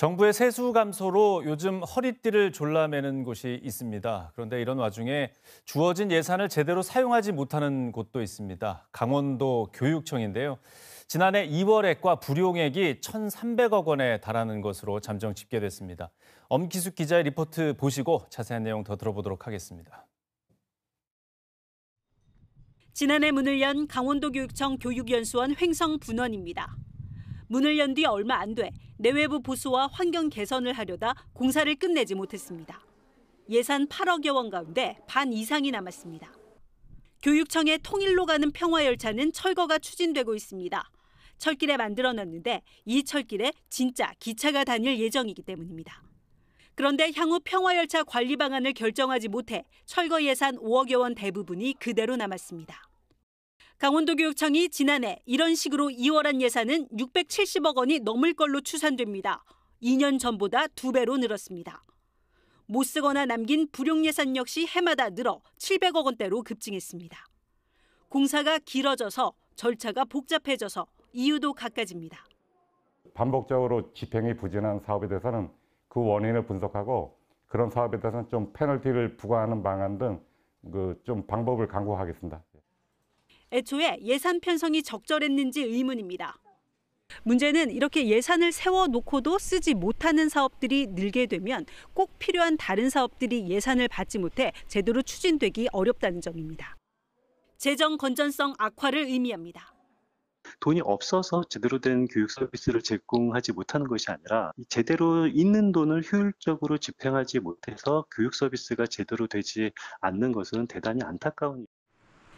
정부의 세수 감소로 요즘 허리띠를 졸라매는 곳이 있습니다. 그런데 이런 와중에 주어진 예산을 제대로 사용하지 못하는 곳도 있습니다. 강원도 교육청인데요. 지난해 2월액과 불용액이 1,300억 원에 달하는 것으로 잠정 집계됐습니다. 엄기숙 기자의 리포트 보시고 자세한 내용 더 들어보도록 하겠습니다. 지난해 문을 연 강원도교육청 교육연수원 횡성 분원입니다. 문을 연 뒤 얼마 안돼 내외부 보수와 환경 개선을 하려다 공사를 끝내지 못했습니다. 예산 8억여 원 가운데 반 이상이 남았습니다. 교육청의 통일로 가는 평화열차는 철거가 추진되고 있습니다. 철길에 만들어놨는데 이 철길에 진짜 기차가 다닐 예정이기 때문입니다. 그런데 향후 평화열차 관리 방안을 결정하지 못해 철거 예산 5억여 원 대부분이 그대로 남았습니다. 강원도교육청이 지난해 이런 식으로 2월한 예산은 670억 원이 넘을 걸로 추산됩니다. 2년 전보다 2배로 늘었습니다. 못 쓰거나 남긴 불용 예산 역시 해마다 늘어 700억 원대로 급증했습니다. 공사가 길어져서 절차가 복잡해져서 이유도 각가집니다. 반복적으로 집행이 부진한 사업에 대해서는 그 원인을 분석하고 그런 사업에 대해서는 좀 페널티를 부과하는 방안 등그좀 방법을 강구하겠습니다. 애초에 예산 편성이 적절했는지 의문입니다. 문제는 이렇게 예산을 세워놓고도 쓰지 못하는 사업들이 늘게 되면 꼭 필요한 다른 사업들이 예산을 받지 못해 제대로 추진되기 어렵다는 점입니다. 재정 건전성 악화를 의미합니다. 돈이 없어서 제대로 된 교육 서비스를 제공하지 못하는 것이 아니라 제대로 있는 돈을 효율적으로 집행하지 못해서 교육 서비스가 제대로 되지 않는 것은 대단히 안타까운 일입니다.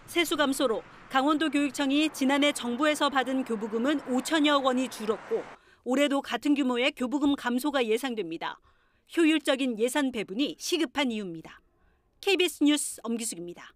세수 감소로 강원도 교육청이 지난해 정부에서 받은 교부금은 5천여 억 원이 줄었고 올해도 같은 규모의 교부금 감소가 예상됩니다. 효율적인 예산 배분이 시급한 이유입니다. KBS 뉴스 엄기숙입니다.